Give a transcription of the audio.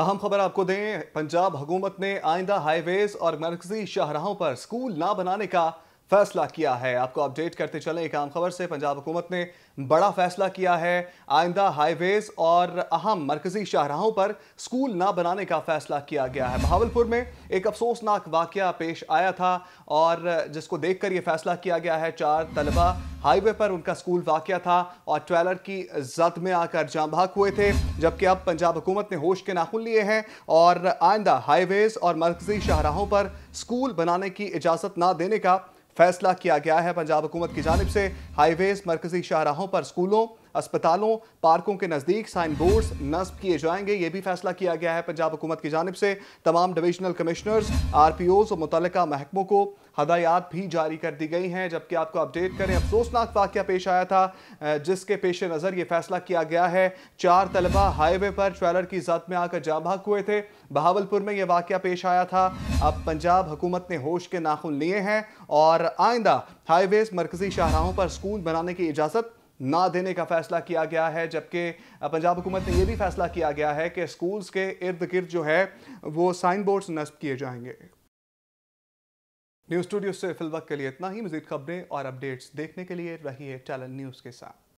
अहम खबर आपको दें पंजाब हुकूमत ने आइंदा हाईवेज और मरकजी शाहराहों पर स्कूल ना बनाने का फैसला किया है आपको अपडेट करते चलें एक आम खबर से पंजाब हुकूमत ने बड़ा फैसला किया है आइंदा हाईवेज और अहम मरकजी शाहराहों पर स्कूल ना बनाने का फैसला किया गया है भावलपुर में एक अफसोसनाक वाक़ पेश आया था और जिसको देख कर यह फैसला किया गया है चार तलबा हाईवे पर उनका स्कूल वाक़ था और ट्रेलर की जद में आकर भाग हुए थे जबकि अब पंजाब हुकूमत ने होश के नाखुन लिए हैं और आइंदा हाईवेज और मरकजी शाहराहों पर स्कूल बनाने की इजाज़त ना देने का फैसला किया गया है पंजाब हुकूमत की जानब से हाईवेज मरकजी शाहराहों पर स्कूलों अस्पतालों पार्कों के नज़दीक साइन बोर्ड्स नस्ब किए जाएंगे ये भी फैसला किया गया है पंजाब हुकूमत की जानब से तमाम divisional commissioners R P Os और मुतल महकमों को हदायात भी जारी कर दी गई हैं जबकि आपको अपडेट करें अफसोसनाक वाक्य पेश आया था जिसके पेश नज़र ये फैसला किया गया है चार तलबा हाईवे पर ट्रैलर की जद में आकर भाग हुए थे बहावलपुर में यह वाक़ पेश आया था अब पंजाब हुकूमत ने होश के नाखुन लिए हैं और आइंदा हाईवेज मरकजी शाहराहों पर स्कूल बनाने की इजाज़त ना देने का फैसला किया गया है जबकि पंजाब हुकूमत ने यह भी फैसला किया गया है कि स्कूल्स के इर्द गिर्द जो है वो साइन बोर्ड्स नस्ब किए जाएंगे न्यूज़ स्टूडियो से फिलवक के लिए इतना ही मजीद खबरें और अपडेट्स देखने के लिए रही है चैनल न्यूज़ के साथ